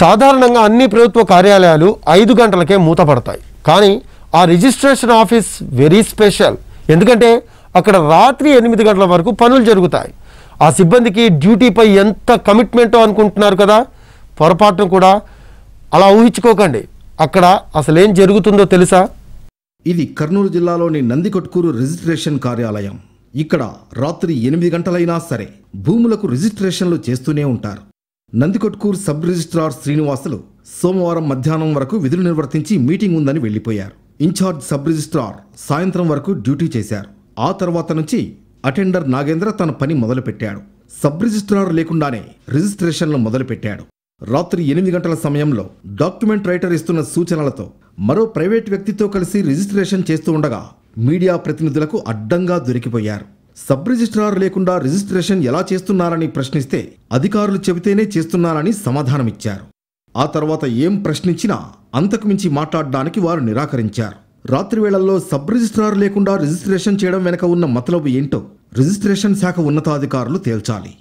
సాధారణంగా అన్ని ప్రభుత్వ కార్యాలయాలు ఐదు గంటలకే మూతపడతాయి కానీ ఆ రిజిస్ట్రేషన్ ఆఫీస్ వెరీ స్పెషల్ ఎందుకంటే అక్కడ రాత్రి ఎనిమిది గంటల వరకు పనులు జరుగుతాయి ఆ సిబ్బందికి డ్యూటీపై ఎంత కమిట్మెంటో అనుకుంటున్నారు కదా పొరపాటును కూడా అలా ఊహించుకోకండి అక్కడ అసలేం జరుగుతుందో తెలుసా ఇది కర్నూలు జిల్లాలోని నందికొట్కూరు రిజిస్ట్రేషన్ కార్యాలయం ఇక్కడ రాత్రి ఎనిమిది గంటలైనా సరే భూములకు రిజిస్ట్రేషన్లు చేస్తూనే ఉంటారు నందికొట్కూరు సబ్ రిజిస్ట్రార్ శ్రీనివాసులు సోమవారం మధ్యాహ్నం వరకు విధులు నిర్వర్తించి మీటింగ్ ఉందని వెళ్లిపోయారు ఇన్ఛార్జ్ సబ్ రిజిస్ట్రార్ సాయంత్రం వరకు డ్యూటీ చేశారు ఆ తర్వాత నుంచి అటెండర్ నాగేంద్ర తన పని మొదలుపెట్టాడు సబ్ రిజిస్ట్రార్ లేకుండానే రిజిస్ట్రేషన్లు మొదలుపెట్టాడు రాత్రి ఎనిమిది గంటల సమయంలో డాక్యుమెంట్ రైటర్ ఇస్తున్న సూచనలతో మరో ప్రైవేట్ వ్యక్తితో కలిసి రిజిస్ట్రేషన్ చేస్తూ ఉండగా మీడియా ప్రతినిధులకు అడ్డంగా దొరికిపోయారు సబ్ రిజిస్ట్రార్ లేకుండా రిజిస్ట్రేషన్ ఎలా చేస్తున్నారని ప్రశ్నిస్తే అధికారులు చెబితేనే చేస్తున్నారని సమాధానమిచ్చారు ఆ తర్వాత ఏం ప్రశ్నించినా అంతకుమించి మాట్లాడడానికి వారు నిరాకరించారు రాత్రివేళల్లో సబ్ రిజిస్ట్రార్ లేకుండా రిజిస్ట్రేషన్ చేయడం వెనక ఉన్న మతలబు ఏంటో రిజిస్ట్రేషన్ శాఖ ఉన్నతాధికారులు తేల్చాలి